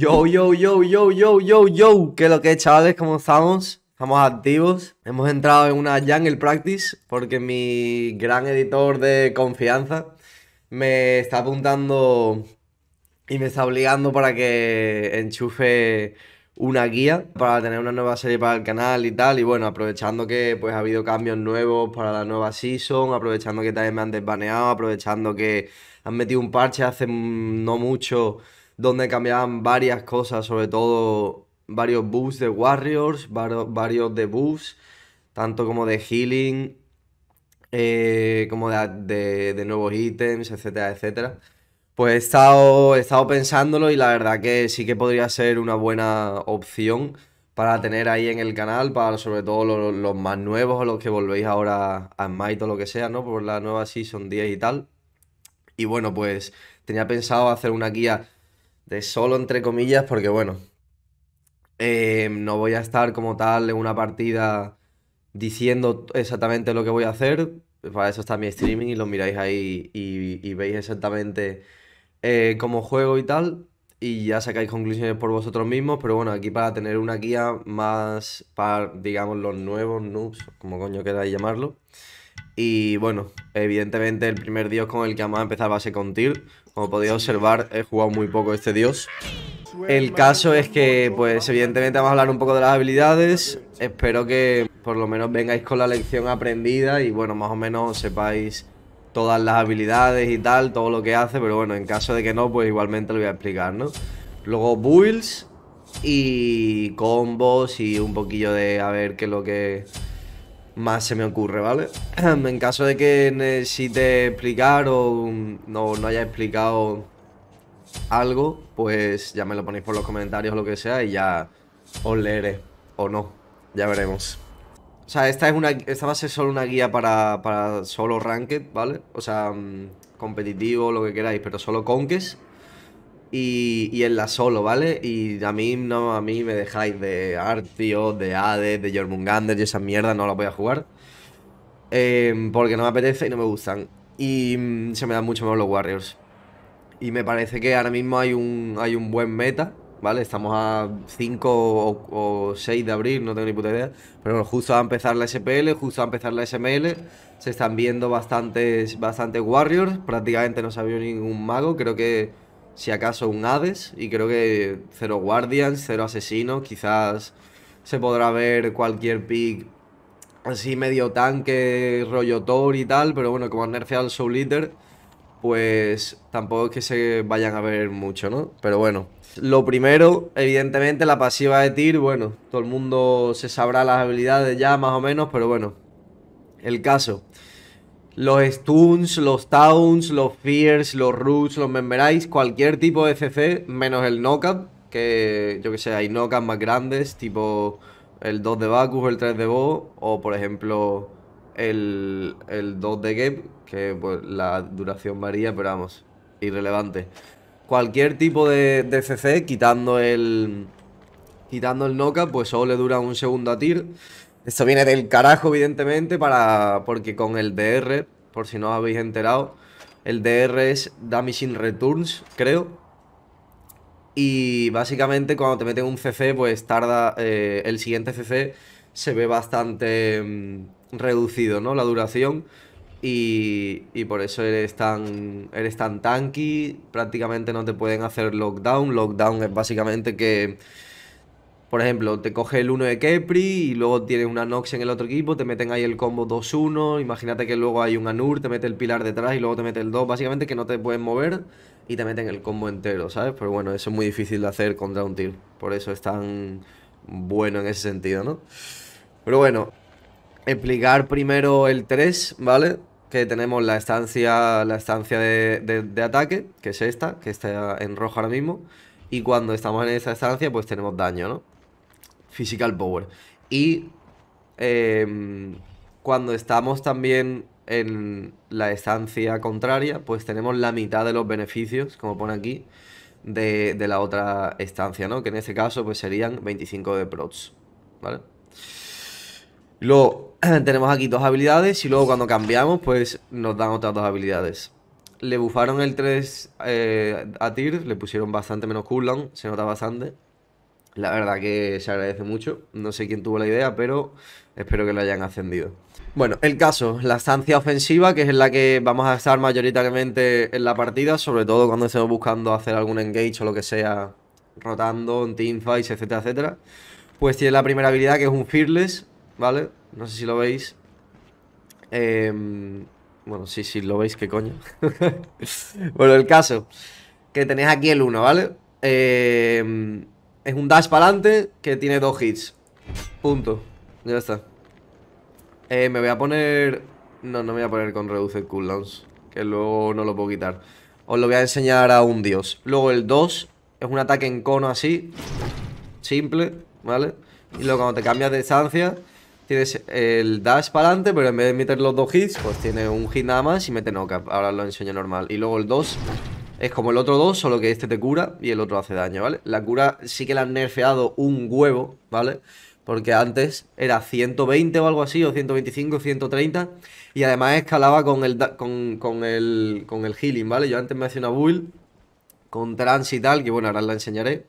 Yo, yo, yo, yo, yo, yo, yo. ¿Qué lo que chavales? ¿Cómo estamos? Estamos activos. Hemos entrado en una Jungle Practice porque mi gran editor de confianza me está apuntando y me está obligando para que enchufe una guía para tener una nueva serie para el canal y tal. Y bueno, aprovechando que pues ha habido cambios nuevos para la nueva season, aprovechando que también me han desbaneado, aprovechando que han metido un parche hace no mucho donde cambiaban varias cosas, sobre todo varios buffs de Warriors, varios de buffs, tanto como de healing, eh, como de, nuevos ítems, etcétera, etcétera. Pues he estado, he estado pensándolo y la verdad que sí que podría ser una buena opción para tener ahí en el canal, para sobre todo los, más nuevos o los que volvéis ahora a Smite o lo que sea, ¿no? Por la nueva Season 10 y tal. Y bueno, pues tenía pensado hacer una guía de solo entre comillas, porque bueno, eh, no voy a estar como tal en una partida diciendo exactamente lo que voy a hacer. Para eso está mi streaming y lo miráis ahí y, veis exactamente como eh, cómo juego y tal. Y ya sacáis conclusiones por vosotros mismos, pero bueno, aquí para tener una guía más para, digamos, los nuevos noobs, como coño queráis llamarlo. Y bueno, evidentemente el primer dios con el que vamos a empezar va a ser con Tyr. Como podéis observar, he jugado muy poco este dios. El caso es que, pues evidentemente vamos a hablar un poco de las habilidades. Espero que por lo menos vengáis con la lección aprendida y bueno, más o menos sepáis todas las habilidades y tal, todo lo que hace. Pero bueno, en caso de que no, pues igualmente lo voy a explicar, ¿no? Luego builds y combos y un poquillo de a ver qué es lo que más se me ocurre, ¿vale? En caso de que necesite explicar o mm, no, no haya explicado algo, pues ya me lo ponéis por los comentarios o lo que sea y ya os leeré o no, ya veremos. O sea, esta, es una, esta va a ser solo una guía para, para solo ranked, ¿vale? O sea, mm, competitivo, lo que queráis, pero solo conques. Y, y en la solo, ¿vale? Y a mí no, a mí me dejáis de Artio, de Hades, de Jormungander y esa mierdas, no la voy a jugar. Em, porque no me apetece y no me gustan. Y mm, se me dan mucho mejor los Warriors. Y me parece que ahora mismo hay un, hay un buen meta, ¿vale? Estamos a 5 o, 6 de abril, no tengo ni puta idea. Pero bueno, justo a empezar la SPL, justo a empezar la SML, se están viendo bastantes, bastantes Warriors. Prácticamente no se ha visto ningún mago, creo que si acaso un Hades, y creo que cero Guardians, cero Asesinos, quizás se podrá ver cualquier pick así medio tanque, rollo Thor y tal, pero bueno, como han nerfeado al Soul Eater, pues tampoco es que se vayan a ver mucho, ¿no? Pero bueno, lo primero, evidentemente, la pasiva de Tyr, bueno, todo el mundo se sabrá las habilidades ya más o menos, pero bueno, el caso los stuns, los towns, los fears, los roots, los Memeráis, cualquier tipo de CC, menos el knockup, que yo que sé, hay knockups más grandes, tipo el 2 de Bacchus, el 3 de Bo, o por ejemplo el, 2 de Gep, que pues la duración varía, pero vamos, irrelevante. Cualquier tipo de, CC, quitando el, quitando el knockup, pues solo le dura un segundo a tir. Esto viene del carajo, evidentemente, para porque con el DR, por si no os habéis enterado, el DR es in Returns, creo. Y básicamente cuando te meten un CC, pues tarda eh, el siguiente CC se ve bastante mm, reducido, ¿no? La duración. Y, y, por eso eres tan, eres tan tanky, prácticamente no te pueden hacer lockdown. Lockdown es básicamente que por ejemplo, te coge el 1 de Kepri y luego tiene una Nox en el otro equipo, te meten ahí el combo 2-1, imagínate que luego hay un Anur, te mete el pilar detrás y luego te mete el 2, básicamente que no te pueden mover y te meten el combo entero, ¿sabes? Pero bueno, eso es muy difícil de hacer contra un tier, por eso es tan bueno en ese sentido, ¿no? Pero bueno, explicar primero el 3, ¿vale? Que tenemos la estancia, la estancia de, de ataque, que es esta, que está en rojo ahora mismo, y cuando estamos en esa estancia pues tenemos daño, ¿no? Physical Power. Y em, cuando estamos también en la estancia contraria, pues tenemos la mitad de los beneficios, como pone aquí, de, la otra estancia, ¿no? Que en este caso pues serían 25 de prots, ¿vale? Luego tenemos aquí dos habilidades y luego cuando cambiamos pues nos dan otras dos habilidades. Le bufaron el 3 eh, a Tyr, le pusieron bastante menos cooldown, se nota bastante. La verdad que se agradece mucho. No sé quién tuvo la idea, pero espero que lo hayan ascendido. Bueno, el caso, la estancia ofensiva, que es en la que vamos a estar mayoritariamente en la partida, sobre todo cuando estemos buscando hacer algún engage o lo que sea, rotando en teamfights, etcétera, etcétera. Pues tiene la primera habilidad que es un Fearless, ¿vale? No sé si lo veis. Eh, bueno, sí, sí, lo veis, qué coño. bueno, el caso, que tenéis aquí el 1, ¿vale? Eh es un dash para adelante que tiene dos hits. Punto. Ya está. Eh, me voy a poner... No, no me voy a poner con reduce Cooldowns. Que luego no lo puedo quitar. Os lo voy a enseñar a un dios. Luego el 2 es un ataque en cono así. Simple, ¿vale? Y luego cuando te cambias de estancia Tienes el dash para adelante, pero en vez de meter los dos hits, pues tiene un hit nada más y mete knockup. Ahora lo enseño normal. Y luego el 2 es como el otro 2, solo que este te cura y el otro hace daño, ¿vale? La cura sí que la han nerfeado un huevo, ¿vale? Porque antes era 120 o algo así, o 125, 130. Y además escalaba con el, con, con el, con el healing, ¿vale? Yo antes me hacía una build con trans y tal, que bueno, ahora la enseñaré.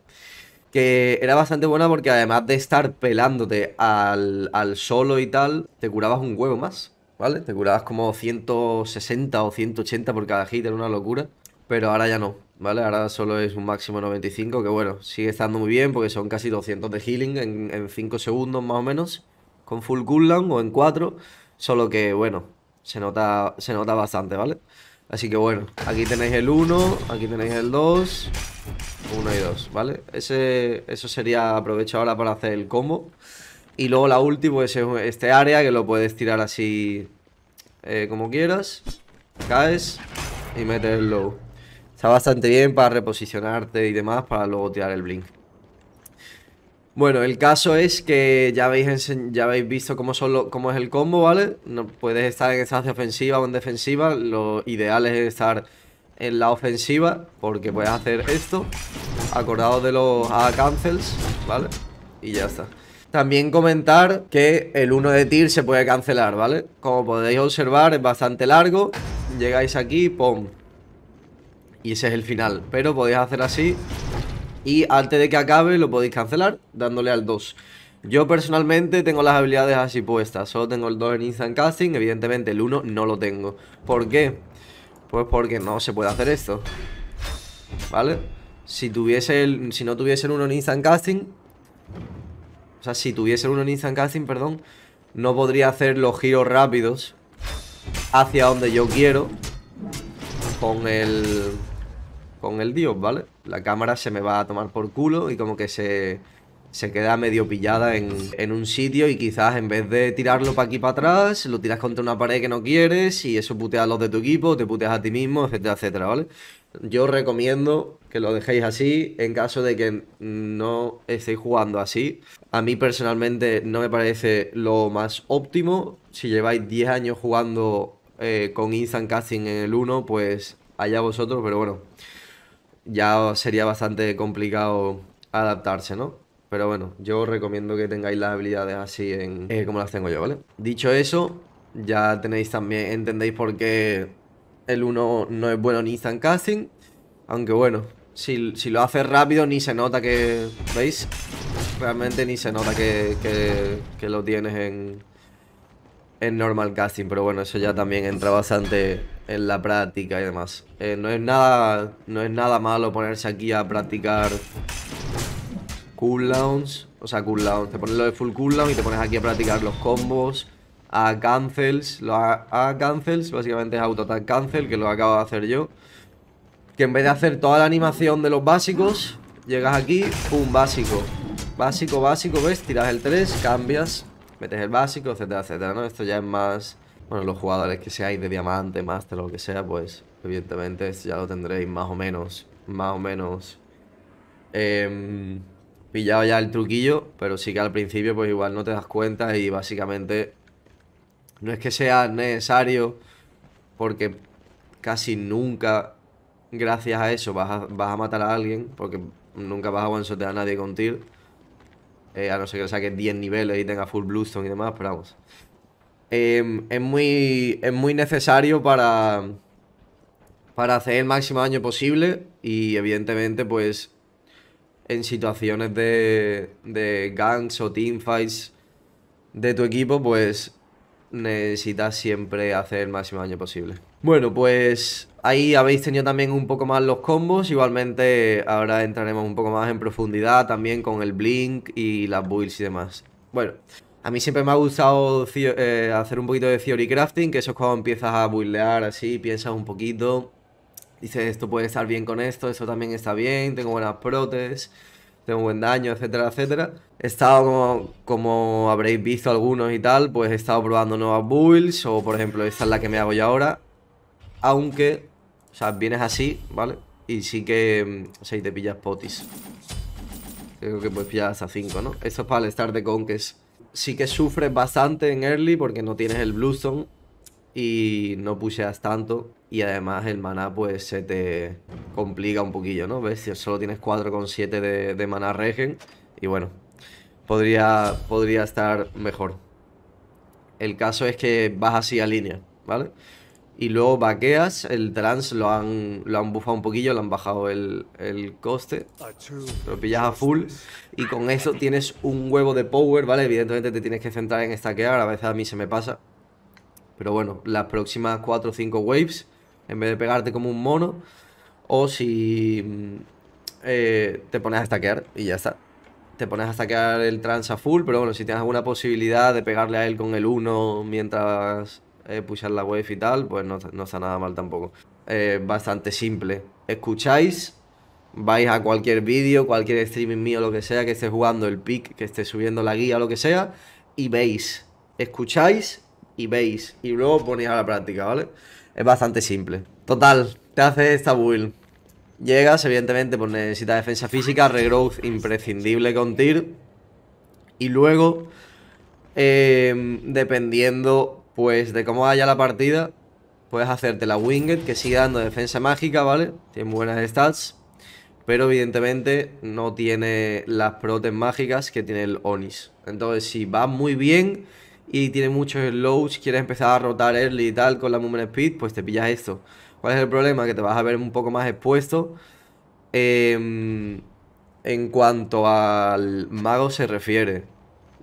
Que era bastante buena porque además de estar pelándote al, al solo y tal, te curabas un huevo más, ¿vale? Te curabas como 160 o 180 por cada hit, era una locura pero ahora ya no, ¿vale? Ahora solo es un máximo 95, que bueno, sigue estando muy bien porque son casi 200 de healing en, 5 segundos más o menos, con full cooldown o en 4, solo que bueno, se nota, se nota bastante, ¿vale? Así que bueno, aquí tenéis el 1, aquí tenéis el 2, 1 y 2, ¿vale? Ese, eso sería, aprovecho ahora para hacer el combo. Y luego la última pues, es este área que lo puedes tirar así eh, como quieras, caes y metes el low. Está bastante bien para reposicionarte y demás para luego tirar el blink. Bueno, el caso es que ya habéis, ya habéis visto cómo, es el combo, ¿vale? No, puedes estar en estancia ofensiva o en defensiva. Lo ideal es estar en la ofensiva porque puedes hacer esto. Acordaos de los A-cancels, ¿vale? Y ya está. También comentar que el 1 de tir se puede cancelar, ¿vale? Como podéis observar, es bastante largo. Llegáis aquí, ¡pum! y ese es el final. Pero podéis hacer así y antes de que acabe lo podéis cancelar dándole al 2. Yo personalmente tengo las habilidades así puestas, solo tengo el 2 en Instant Casting, evidentemente el 1 no lo tengo. ¿Por qué? Pues porque no se puede hacer esto. ¿Vale? Si tuviese el, si no tuviese el 1 en Instant Casting, o sea, si tuviese el 1 en Instant Casting, perdón, no podría hacer los giros rápidos hacia donde yo quiero con el con el dios, ¿vale? La cámara se me va a tomar por culo y como que se, se queda medio pillada en, un sitio y quizás en vez de tirarlo para aquí para atrás, lo tiras contra una pared que no quieres y eso putea a los de tu equipo, te puteas a ti mismo, etcétera, etcétera, ¿vale? Yo recomiendo que lo dejéis así en caso de que no estéis jugando así. A mí personalmente no me parece lo más óptimo. Si lleváis 10 años jugando eh, con Instant Casting en el 1, pues allá vosotros, pero bueno ya sería bastante complicado adaptarse, ¿no? Pero bueno, yo os recomiendo que tengáis las habilidades así en, eh. como las tengo yo, ¿vale? Dicho eso, ya tenéis también, entendéis por qué el 1 no es bueno en instant casting. Aunque bueno, si, lo haces rápido ni se nota que... ¿Veis? Realmente ni se nota que, lo tienes en, en normal casting. Pero bueno, eso ya también entra bastante en la práctica y demás. Eh, no, es nada, no es nada malo ponerse aquí a practicar cooldowns. O sea, cooldowns. Te pones lo de full cooldown y te pones aquí a practicar los combos. A cancels. Los a, cancels, básicamente es auto attack cancel, que lo acabo de hacer yo. Que en vez de hacer toda la animación de los básicos, llegas aquí, pum, básico. Básico, básico, ¿ves? Tiras el 3, cambias, metes el básico, etcétera, etcétera, Esto ya es más bueno, los jugadores que seáis de diamante, máster, lo que sea, pues evidentemente ya lo tendréis más o menos, más o menos em, pillado ya el truquillo, pero sí que al principio pues igual no te das cuenta y básicamente no es que sea necesario porque casi nunca gracias a eso vas a, matar a alguien porque nunca vas a one a nadie con tir. Eh, a no ser que le saques 10 niveles y tenga full bluestone y demás, pero vamos. Em, es, muy, es muy necesario para, para hacer el máximo daño posible y evidentemente pues en situaciones de, de ganks o teamfights de tu equipo pues necesitas siempre hacer el máximo daño posible. Bueno, pues ahí habéis tenido también un poco más los combos. Igualmente ahora entraremos un poco más en profundidad también con el blink y las builds y demás. Bueno, a mí siempre me ha gustado eh, hacer un poquito de theory crafting, que eso es cuando empiezas a buildear así, piensas un poquito, dices esto puede estar bien con esto, esto también está bien, tengo buenas protes, tengo buen daño, etcétera, etcétera. He estado, como, habréis visto algunos y tal, pues he estado probando nuevas builds, o por ejemplo esta es la que me hago yo ahora, aunque, o sea, vienes así, ¿vale? Y sí que, o sea, y te pillas potis. Creo que puedes pillar hasta 5, ¿no? Esto es para el start de conques sí que sufres bastante en early porque no tienes el blue zone y no puseas tanto. Y además el maná pues se te complica un poquillo, ¿no? ¿Ves? Solo tienes 4,7 de, de maná regen y bueno, podría, podría estar mejor. El caso es que vas así a línea, ¿vale? y luego vaqueas, el trans lo han, lo bufado un poquillo, lo han bajado el, coste, lo pillas a full y con eso tienes un huevo de power, ¿vale? Evidentemente te tienes que centrar en stackear, a veces a mí se me pasa, pero bueno, las próximas 4 o 5 waves, en vez de pegarte como un mono, o si mm, eh, te pones a stackear y ya está. Te pones a stackear el trans a full, pero bueno, si tienes alguna posibilidad de pegarle a él con el 1 mientras eh, la web y tal, pues no, está nada mal tampoco. Eh, bastante simple. Escucháis, vais a cualquier vídeo, cualquier streaming mío, lo que sea, que esté jugando el pick, que esté subiendo la guía, lo que sea, y veis. Escucháis y veis. Y luego ponéis a la práctica, ¿vale? Es bastante simple. Total, te hace esta build. Llegas, evidentemente, pues necesitas defensa física, regrowth imprescindible con TIR. Y luego, eh, dependiendo pues de cómo vaya la partida, puedes hacerte la Winged, que sigue dando defensa mágica, ¿vale? Tiene buenas stats, pero evidentemente no tiene las protes mágicas que tiene el Onis. Entonces, si va muy bien y tiene muchos slows, quieres empezar a rotar early y tal con la Movement Speed, pues te pillas esto. ¿Cuál es el problema? Que te vas a ver un poco más expuesto em, en cuanto al mago se refiere.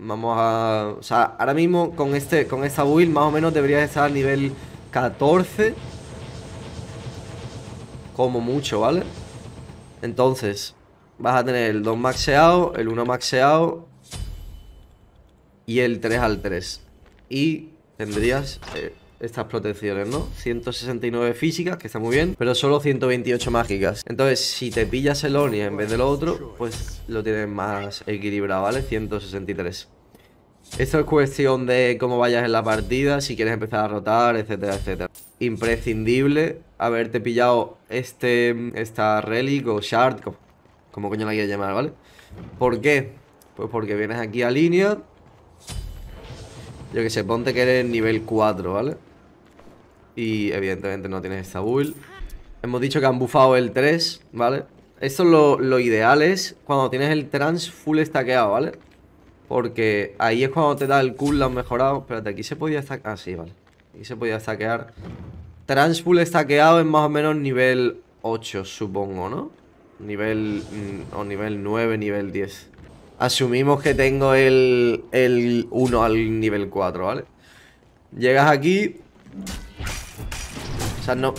Vamos a... O sea, ahora mismo con, este, con esta build más o menos deberías estar a nivel 14. Como mucho, ¿vale? Entonces, vas a tener el 2 maxeado, el 1 maxeado y el 3 al 3. Y tendrías eh, estas protecciones, ¿no? 169 físicas, que está muy bien, pero solo 128 mágicas. Entonces, si te pillas el Oni en vez de otro, pues lo tienes más equilibrado, ¿vale? 163. Esto es cuestión de cómo vayas en la partida, si quieres empezar a rotar, etcétera, etcétera. Imprescindible haberte pillado este, esta relic o shard, como, coño la quieres llamar, ¿vale? ¿Por qué? Pues porque vienes aquí a línea, yo que sé, ponte que eres nivel 4, ¿vale? Y evidentemente no tienes esta build. Hemos dicho que han bufado el 3, ¿vale? Esto lo, ideal es cuando tienes el trans full stackeado, ¿vale? Porque ahí es cuando te da el cool cooldown mejorado. Espérate, aquí se podía stackear. Ah, sí, vale. Aquí se podía stackear. Trans full stackeado es más o menos nivel 8, supongo, ¿no? Nivel. Mm, o nivel 9, nivel 10. Asumimos que tengo el, el 1 al nivel 4, ¿vale? Llegas aquí no...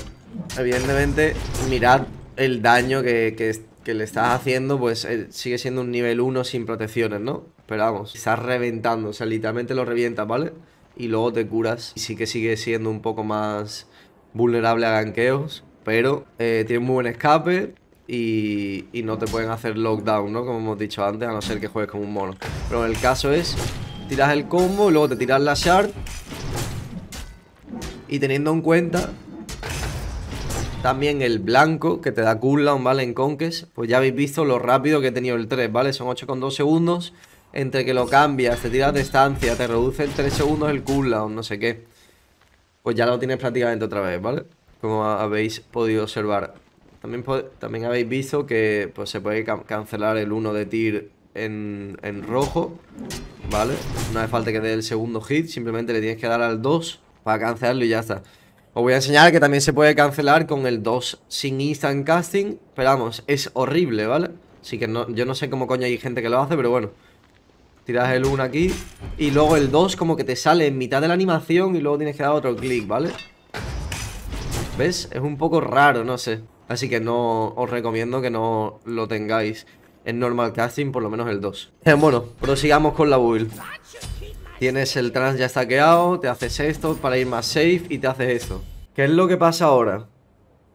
Evidentemente, mirad el daño que, le estás haciendo, pues eh, sigue siendo un nivel 1 sin protecciones, ¿no? Pero vamos, estás reventando, o sea, literalmente lo revientas, ¿vale? Y luego te curas. Y sí que sigue siendo un poco más vulnerable a ganqueos, pero eh, tiene muy buen escape, y, y, no te pueden hacer lockdown, ¿no? Como hemos dicho antes, a no ser que juegues como un mono. Pero el caso es, tiras el combo luego te tiras la shard. Y teniendo en cuenta también el blanco, que te da cooldown, ¿vale? En Conques. Pues ya habéis visto lo rápido que he tenido el 3, ¿vale? Son 8,2 segundos. Entre que lo cambias, te tiras de estancia, te reduce en 3 segundos el cooldown, no sé qué. Pues ya lo tienes prácticamente otra vez, ¿vale? Como habéis podido observar. También, también habéis visto que pues, se puede cancelar el 1 de tir en, en rojo, ¿vale? No hace falta que dé el segundo hit, simplemente le tienes que dar al 2 para cancelarlo y ya está. Os voy a enseñar que también se puede cancelar con el 2 sin instant casting. Pero vamos, es horrible, ¿vale? Así que no, yo no sé cómo coño hay gente que lo hace, pero bueno. Tiras el 1 aquí y luego el 2 como que te sale en mitad de la animación y luego tienes que dar otro clic, ¿vale? ¿Ves? Es un poco raro, no sé. Así que no os recomiendo que no lo tengáis en normal casting, por lo menos el 2. Eh, bueno, prosigamos con la build. Tienes el trans ya stackeado, te haces esto para ir más safe y te haces esto. ¿Qué es lo que pasa ahora?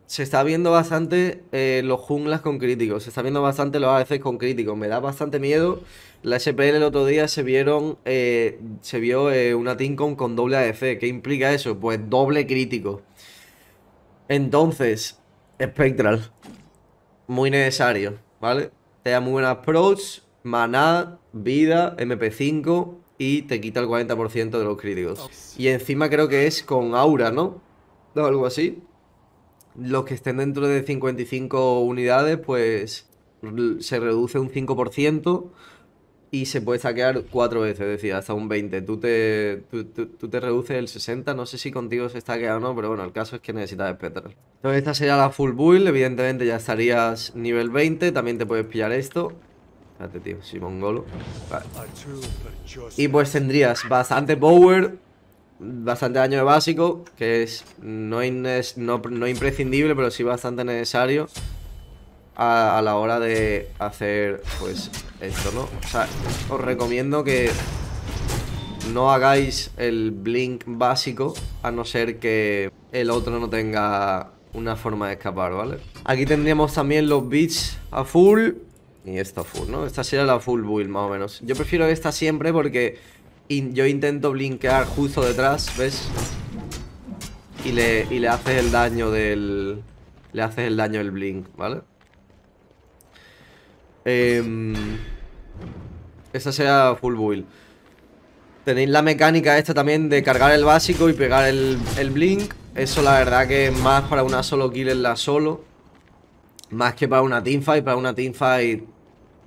Se está viendo bastante eh, los junglas con críticos, se está viendo bastante los ADCs con críticos. Me da bastante miedo. La SPL el otro día se vieron, eh, se vio eh, una Tinkon con doble ADC. ¿Qué implica eso? Pues doble crítico. Entonces, Spectral. Muy necesario, ¿vale? Te da muy buenas approach, maná, vida, MP5, y te quita el 40% de los críticos. Y encima creo que es con aura, ¿no? O algo así. Los que estén dentro de 55 unidades, pues se reduce un 5% y se puede saquear cuatro veces, es decir, hasta un 20. Tú te, te reduces el 60, no sé si contigo se está quedando o no, pero bueno, el caso es que necesitas espectral. Entonces esta sería la full build, evidentemente ya estarías nivel 20, también te puedes pillar esto. Y pues tendrías bastante power, bastante daño de básico, que es no, imprescindible, pero sí bastante necesario a, la hora de hacer, pues, esto, ¿no? O sea, os recomiendo que no hagáis el blink básico, a no ser que el otro no tenga una forma de escapar, ¿vale? Aquí tendríamos también los beats a full y esta full, ¿no? Esta sería la full build más o menos Yo prefiero esta siempre porque Yo intento blinkear justo detrás, ¿ves? Y le, le haces el daño del... Le haces el daño del blink, ¿vale? Em, esta sea full build Tenéis la mecánica esta también de cargar el básico y pegar el, el blink Eso la verdad que es más para una solo kill en la solo Más que para una teamfight Para una teamfight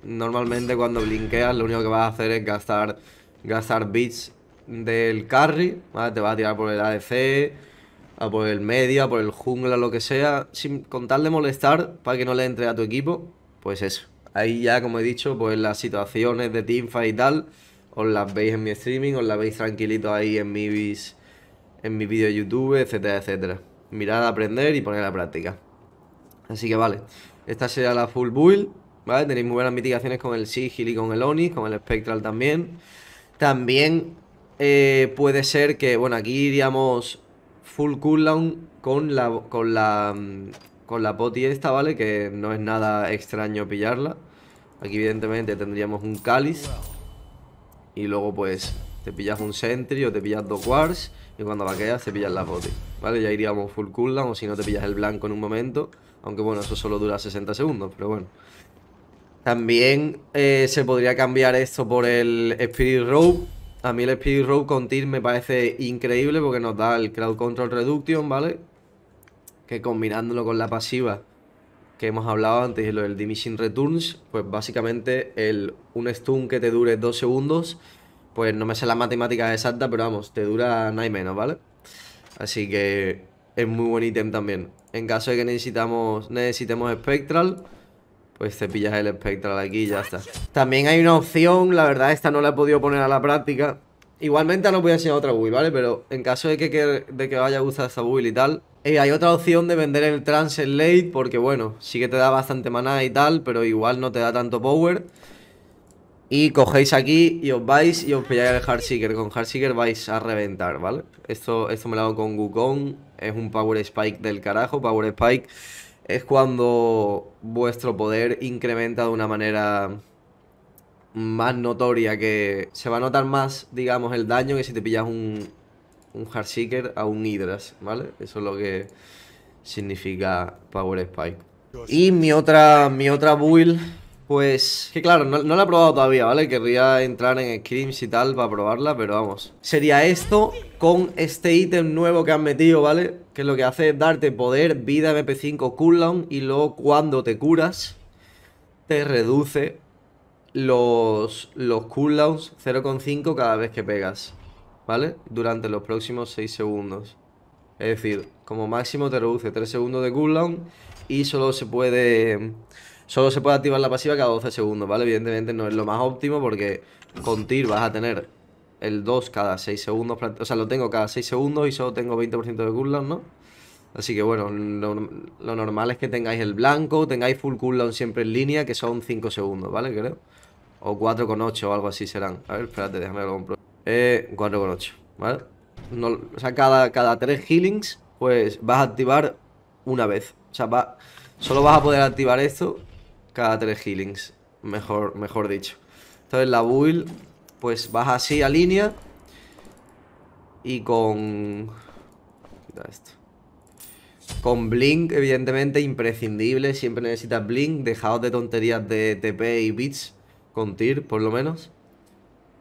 Normalmente cuando blinqueas lo único que vas a hacer es gastar, gastar bits del carry, Te vas a tirar por el ADC, a por el media, por el jungla, lo que sea, sin contar de molestar para que no le entre a tu equipo, pues eso. Ahí ya, como he dicho, pues las situaciones de teamfight y tal, os las veis en mi streaming, os las veis tranquilito ahí en mis, en mi vídeo de YouTube, etcétera, etcétera. Mirad aprender y poner a práctica. Así que vale, esta sería la full build. Tenéis muy buenas mitigaciones con el Sigil y con el Oni, con el Spectral también. También eh, puede ser que, bueno, aquí iríamos full cooldown con la, con la, mm, con la poti esta, ¿vale? Que no es nada extraño pillarla. Aquí evidentemente tendríamos un cáliz. Y luego pues te pillas un sentry o te pillas dos Quarks y cuando vaqueas te pillas la poti. ¿Vale? Ya iríamos full cooldown o si no te pillas el blanco en un momento. Aunque bueno, eso solo dura 60 segundos, pero bueno. También eh, se podría cambiar esto por el Spirit Rope. A mí el Spirit Rope con TIR me parece increíble porque nos da el Crowd Control Reduction, ¿vale? Que combinándolo con la pasiva que hemos hablado antes y lo del Diminishing Returns, pues básicamente el, un stun que te dure dos segundos, pues no me sé las matemáticas exactas, pero vamos, te dura nada y menos, ¿vale? Así que es muy buen ítem también. En caso de que necesitamos, necesitemos Spectral, pues te pillas el espectral aquí y ya está. También hay una opción, la verdad esta no la he podido poner a la práctica. Igualmente no voy a enseñar otra build, ¿vale? Pero en caso de que, que, de que vaya a gustar esta build y tal, eh, hay otra opción de vender el translate porque, bueno, sí que te da bastante maná y tal, pero igual no te da tanto power. Y cogéis aquí y os vais y os pilláis el Hardseeker. Con Hardseeker vais a reventar, ¿vale? Esto, esto me lo hago con Wukong. Es un Power Spike del carajo. Power Spike es cuando vuestro poder incrementa de una manera más notoria, que se va a notar más, digamos, el daño que si te pillas un, un Hardseeker a un Hydras, ¿vale? Eso es lo que significa Power Spike. Y mi otra, mi otra build pues, que claro, no, la he probado todavía, ¿vale? Querría entrar en screams y tal para probarla, pero vamos. Sería esto con este ítem nuevo que han metido, ¿vale? Que lo que hace es darte poder, vida, MP5, cooldown y luego cuando te curas te reduce los, los cooldowns 0,5 cada vez que pegas, ¿vale? Durante los próximos 6 segundos. Es decir, como máximo te reduce 3 segundos de cooldown y solo se puede... Solo se puede activar la pasiva cada 12 segundos, ¿vale? Evidentemente no es lo más óptimo porque con TIR vas a tener el 2 cada 6 segundos. O sea, lo tengo cada 6 segundos y solo tengo 20% de cooldown, ¿no? Así que bueno, lo, normal es que tengáis el blanco, tengáis full cooldown siempre en línea, que son 5 segundos, ¿vale? Creo. O 4,8 o algo así serán. A ver, espérate, déjame lo compro. Eh, 4,8, ¿vale? o sea, cada, cada 3 healings, pues vas a activar una vez. O sea, va, solo vas a poder activar esto cada tres healings, mejor, mejor dicho. Entonces la build, pues vas así a línea y con... Esto. Con Blink, evidentemente, imprescindible, siempre necesitas Blink, dejaos de tonterías de TP y bits, con TIR por lo menos.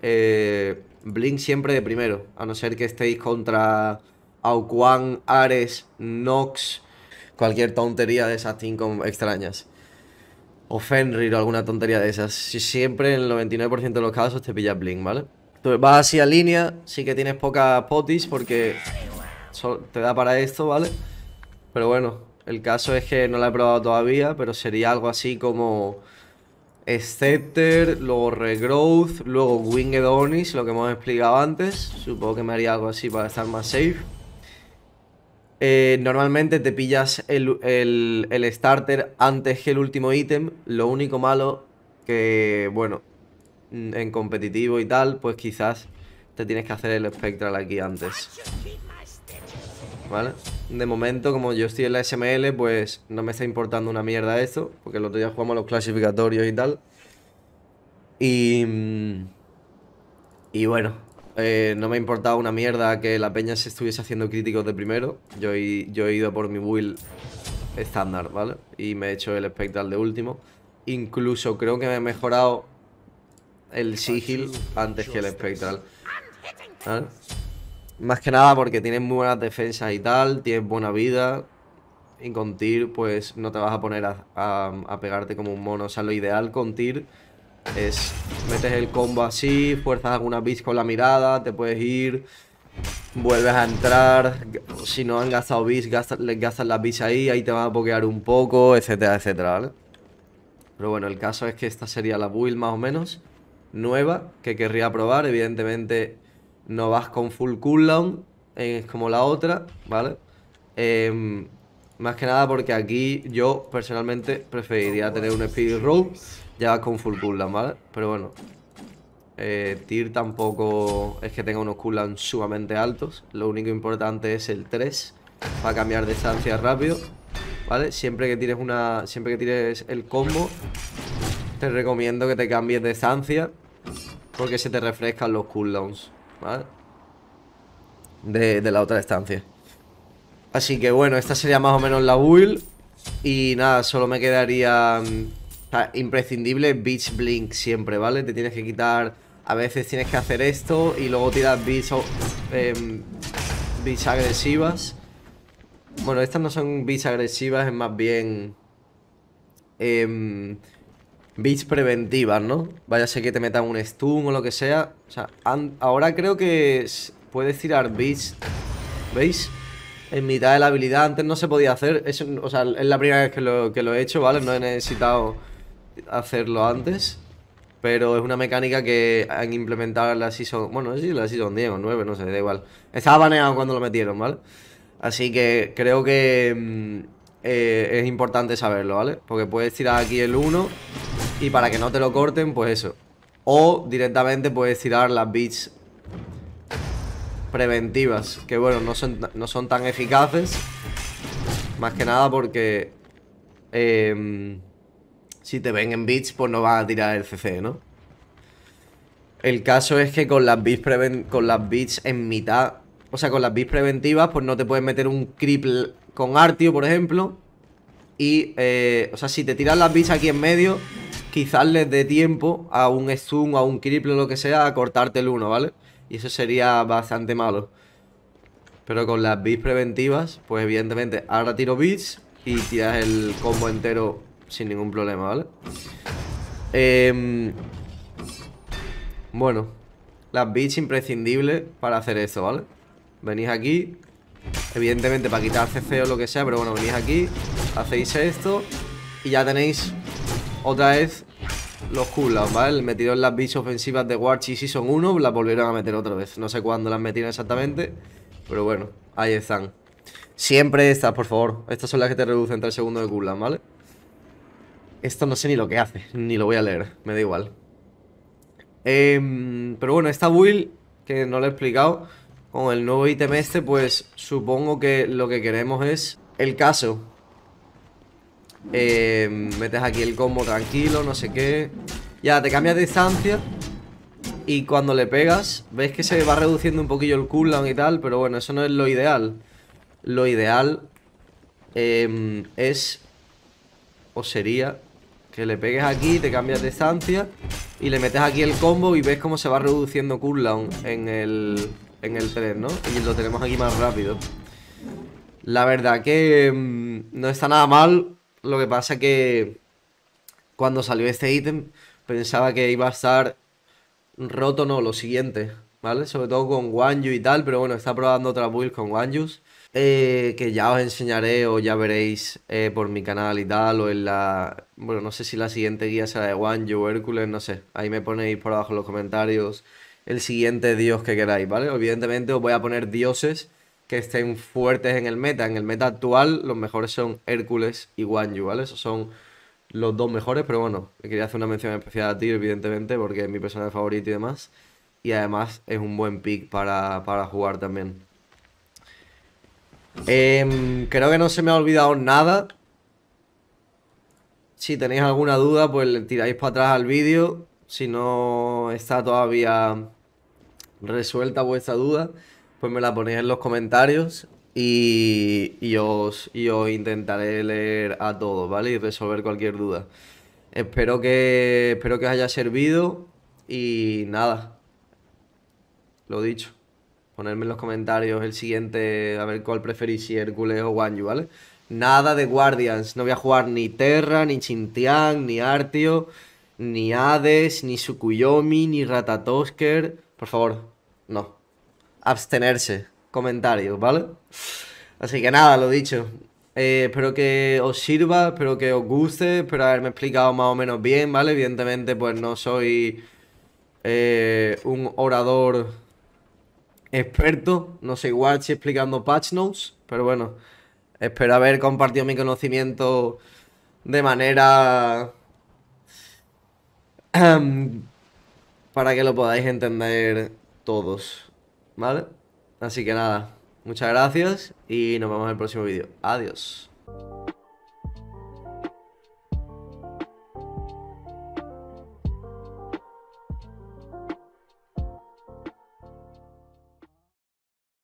Eh, Blink siempre de primero, a no ser que estéis contra aukwan Ares, Nox, cualquier tontería de esas 5 extrañas o Fenrir o alguna tontería de esas. Si siempre en el 99% de los casos te pillas Blink, ¿vale? Entonces vas así a línea, sí que tienes pocas potis porque te da para esto, ¿vale? Pero bueno, el caso es que no la he probado todavía, pero sería algo así como Scepter, luego Regrowth, luego Winged Onis, lo que hemos explicado antes. Supongo que me haría algo así para estar más safe. Eh, normalmente te pillas el, el, starter antes que el último ítem. Lo único malo que, bueno, mm, en competitivo y tal, pues quizás te tienes que hacer el Spectral aquí antes. ¿Vale? De momento, como yo estoy en la SML, pues no me está importando una mierda esto, porque el otro día jugamos los clasificatorios y tal. Y... Mm, y bueno, eh, no me ha importado una mierda que la peña se estuviese haciendo críticos de primero. Yo he, yo he ido por mi build estándar, ¿vale? Y me he hecho el Spectral de último. Incluso creo que me he mejorado el Sigil antes que el Spectral. Más que nada porque tienes muy buenas defensas y tal, tienes buena vida. Y con Tyr, pues no te vas a poner a, a pegarte como un mono. O sea, lo ideal con Tyr es metes el combo así, fuerzas algunas bits con la mirada, te puedes ir, vuelves a entrar, si no han gastado bits Les las bits ahí, ahí te van a pokear un poco, etcétera, etcétera, ¿vale? Pero bueno, el caso es que esta sería la build más o menos nueva que querría probar, evidentemente no vas con full cooldown, eh, es como la otra, ¿vale? Em, más que nada porque aquí yo personalmente preferiría tener un speed roll ya con full cooldown, ¿vale? Pero bueno. Eh, Tir tampoco es que tenga unos cooldowns sumamente altos. Lo único importante es el 3 para cambiar de estancia rápido. ¿Vale? Siempre que tires una. Siempre que tires el combo, te recomiendo que te cambies de estancia. Porque se te refrescan los cooldowns. ¿Vale? De, de la otra estancia. Así que bueno, esta sería más o menos la build. Y nada, solo me quedaría o sea, imprescindible Beach Blink siempre, ¿vale? Te tienes que quitar... A veces tienes que hacer esto y luego tiras Beach... Eh, em, agresivas. Bueno, estas no son Beach agresivas, es más bien... Eh, em, bits preventivas, ¿no? Vaya a ser que te metan un stun o lo que sea. O sea, ahora creo que puedes tirar bits, ¿veis? En mitad de la habilidad, antes no se podía hacer. o sea, es la primera vez que lo he hecho, ¿vale? No he necesitado hacerlo antes, pero es una mecánica que han implementado la Season... Bueno, no si la Season 10 o 9, no sé, da igual. Estaba baneado cuando lo metieron, ¿vale? Así que creo que mm, eh, es importante saberlo, ¿vale? Porque puedes tirar aquí el 1 y para que no te lo corten, pues eso. O directamente puedes tirar las bits preventivas, que bueno, no son, no son tan eficaces. Más que nada porque... Eh, si te ven en bits, pues no vas a tirar el CC, ¿no? El caso es que con las bits, con las bits en mitad, o sea, con las bits preventivas, pues no te puedes meter un cripple con Artio, por ejemplo. Y, eh, o sea, si te tiras las bits aquí en medio, quizás les dé tiempo a un zoom, a un cripple o lo que sea, a cortarte el uno, ¿vale? Y eso sería bastante malo. Pero con las bits preventivas, pues evidentemente ahora tiro bits y tiras el combo entero sin ningún problema, ¿vale? Eh, bueno, las bits imprescindibles para hacer esto, ¿vale? Venís aquí, evidentemente para quitar CC o lo que sea, pero bueno, venís aquí, hacéis esto y ya tenéis otra vez los cooldowns, ¿vale? Metieron las bits ofensivas de si son 1, las volvieron a meter otra vez. No sé cuándo las metieron exactamente, pero bueno, ahí están. Siempre estas, por favor. Estas son las que te reducen el segundos de cooldown, ¿vale? Esto no sé ni lo que hace, ni lo voy a leer, me da igual. Em, pero bueno, esta build, que no lo he explicado, con el nuevo ítem este, pues supongo que lo que queremos es el caso. Em, metes aquí el combo tranquilo, no sé qué. Ya, te cambias de distancia. Y cuando le pegas, ves que se va reduciendo un poquillo el cooldown y tal, pero bueno, eso no es lo ideal. Lo ideal em, es, o sería, que le pegues aquí, te cambias de estancia y le metes aquí el combo y ves cómo se va reduciendo cooldown en el, en el 3, ¿no? Y lo tenemos aquí más rápido. La verdad que mm, no está nada mal. Lo que pasa que cuando salió este ítem pensaba que iba a estar roto, no, lo siguiente, ¿vale? Sobre todo con Wanyu y tal, pero bueno, está probando otra build con Wanyus. Eh, que ya os enseñaré o ya veréis eh, por mi canal y tal, o en la... Bueno, no sé si la siguiente guía será de Yu o Hércules, no sé. Ahí me ponéis por abajo en los comentarios el siguiente dios que queráis, ¿vale? Evidentemente os voy a poner dioses que estén fuertes en el meta. En el meta actual los mejores son Hércules y Wanju, ¿vale? Esos son los dos mejores, pero bueno, quería hacer una mención especial a ti, evidentemente, porque es mi personaje favorito y demás. Y además es un buen pick para, para jugar también. Em, creo que no se me ha olvidado nada. Si tenéis alguna duda, pues le tiráis para atrás al vídeo. Si no está todavía resuelta vuestra duda, pues me la ponéis en los comentarios y, os, y, os, intentaré leer a todos, ¿vale? Y resolver cualquier duda. Espero que, espero que os haya servido y nada, lo dicho. Ponerme en los comentarios el siguiente, a ver cuál preferís, si Hércules o Wanyu, ¿vale? Nada de Guardians, no voy a jugar ni Terra, ni Chintian, ni Artio, ni Hades, ni Sukuyomi, ni Ratatosker. Por favor, no. Abstenerse, comentarios, ¿vale? Así que nada, lo dicho. Eh, espero que os sirva, espero que os guste, espero haberme explicado más o menos bien, ¿vale? Evidentemente, pues no soy eh, un orador experto, no sé igual explicando patch notes, pero bueno, espero haber compartido mi conocimiento de manera para que lo podáis entender todos, ¿vale? Así que nada, muchas gracias y nos vemos en el próximo vídeo. Adiós.